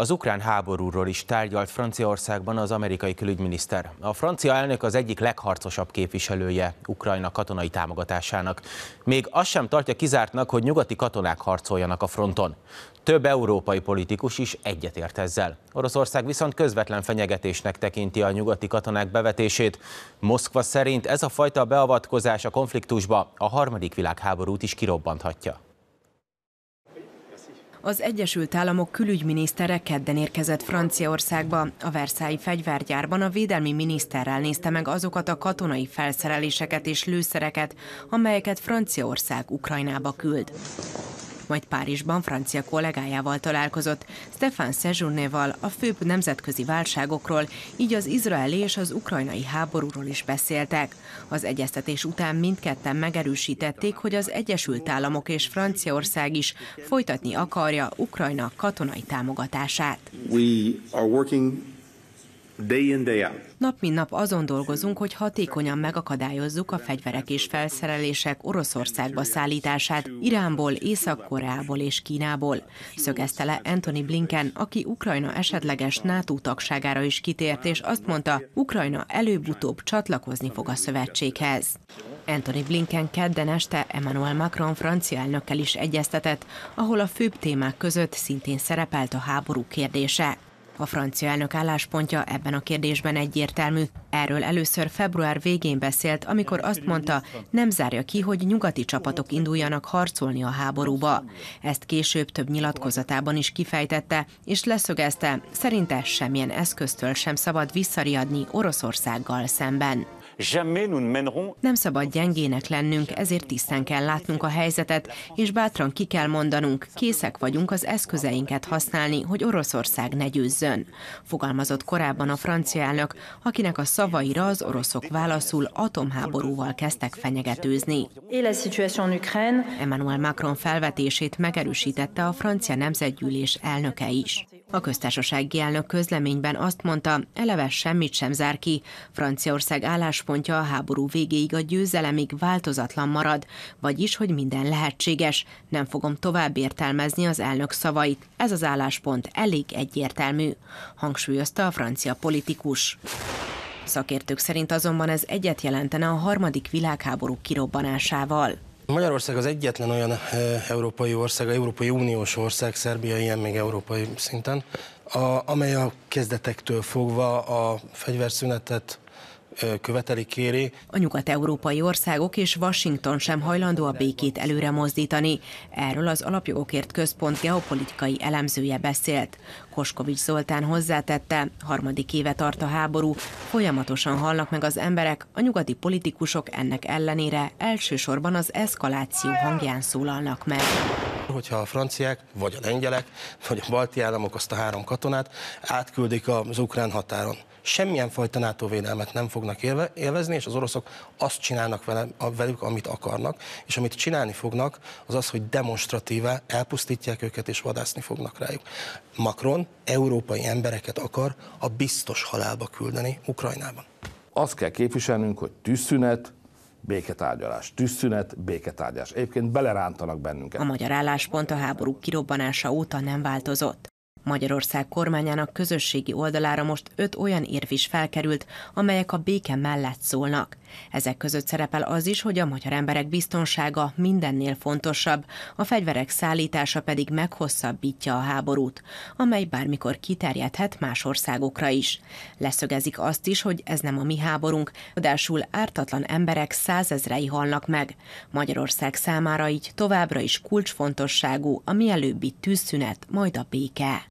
Az ukrán háborúról is tárgyalt Franciaországban az amerikai külügyminiszter. A francia elnök az egyik legharcosabb képviselője Ukrajna katonai támogatásának. Még azt sem tartja kizártnak, hogy nyugati katonák harcoljanak a fronton. Több európai politikus is egyetért ezzel. Oroszország viszont közvetlen fenyegetésnek tekinti a nyugati katonák bevetését. Moszkva szerint ez a fajta beavatkozás a konfliktusba a harmadik világháborút is kirobbanthatja. Az Egyesült Államok külügyminisztere kedden érkezett Franciaországba. A Versailles fegyvergyárban a védelmi miniszterrel nézte meg azokat a katonai felszereléseket és lőszereket, amelyeket Franciaország Ukrajnába küld majd Párizsban francia kollégájával találkozott, Stefan Sejournéval a főbb nemzetközi válságokról, így az izraeli és az ukrajnai háborúról is beszéltek. Az egyeztetés után mindketten megerősítették, hogy az Egyesült Államok és Franciaország is folytatni akarja Ukrajna katonai támogatását. We are working Day in, day out. Nap mint nap azon dolgozunk, hogy hatékonyan megakadályozzuk a fegyverek és felszerelések Oroszországba szállítását Iránból, Észak-Koreából és Kínából, szögezte le Anthony Blinken, aki Ukrajna esetleges NATO tagságára is kitért, és azt mondta, Ukrajna előbb-utóbb csatlakozni fog a szövetséghez. Anthony Blinken kedden este Emmanuel Macron francia elnökkel is egyeztetett, ahol a főbb témák között szintén szerepelt a háború kérdése. A francia elnök álláspontja ebben a kérdésben egyértelmű. Erről először február végén beszélt, amikor azt mondta, nem zárja ki, hogy nyugati csapatok induljanak harcolni a háborúba. Ezt később több nyilatkozatában is kifejtette, és leszögezte, szerinte semmilyen eszköztől sem szabad visszariadni Oroszországgal szemben. Nem szabad gyengének lennünk, ezért tisztán kell látnunk a helyzetet, és bátran ki kell mondanunk, készek vagyunk az eszközeinket használni, hogy Oroszország ne győzzön. Fogalmazott korábban a francia elnök, akinek a szavaira az oroszok válaszul atomháborúval kezdtek fenyegetőzni. Emmanuel Macron felvetését megerősítette a francia nemzetgyűlés elnöke is. A köztársasági elnök közleményben azt mondta, eleve semmit sem zár ki. Franciaország álláspontja a háború végéig a győzelemig változatlan marad, vagyis, hogy minden lehetséges. Nem fogom tovább értelmezni az elnök szavait. Ez az álláspont elég egyértelmű, hangsúlyozta a francia politikus. Szakértők szerint azonban ez egyet jelentene a harmadik világháború kirobbanásával. Magyarország az egyetlen olyan európai ország, Európai Uniós ország, Szerbia ilyen még európai szinten, a, amely a kezdetektől fogva a fegyverszünetet követeli, kéri. A nyugat-európai országok és Washington sem hajlandó a békét előre mozdítani. Erről az Alapjogokért Központ geopolitikai elemzője beszélt. Koskovics Zoltán hozzátette, harmadik éve tart a háború, folyamatosan hallnak meg az emberek, a nyugati politikusok ennek ellenére elsősorban az eszkaláció hangján szólalnak meg hogyha a franciák, vagy a lengyelek, vagy a balti államok azt a három katonát átküldik az ukrán határon. Semmilyen fajta NATO védelmet nem fognak élvezni, és az oroszok azt csinálnak vele, velük, amit akarnak, és amit csinálni fognak, az az, hogy demonstratívá elpusztítják őket, és vadászni fognak rájuk. Macron európai embereket akar a biztos halálba küldeni Ukrajnában. Azt kell képviselnünk, hogy tűzszünet, béketárgyalás, tűzszünet, béketárgyalás. Egyébként belerántanak bennünket. A magyar álláspont a háború kirobbanása óta nem változott. Magyarország kormányának közösségi oldalára most öt olyan érv is felkerült, amelyek a béke mellett szólnak. Ezek között szerepel az is, hogy a magyar emberek biztonsága mindennél fontosabb, a fegyverek szállítása pedig meghosszabbítja a háborút, amely bármikor kiterjedhet más országokra is. Leszögezik azt is, hogy ez nem a mi háborunk, adásul ártatlan emberek százezrei halnak meg. Magyarország számára így továbbra is kulcsfontosságú a mielőbbi tűzszünet, majd a béke.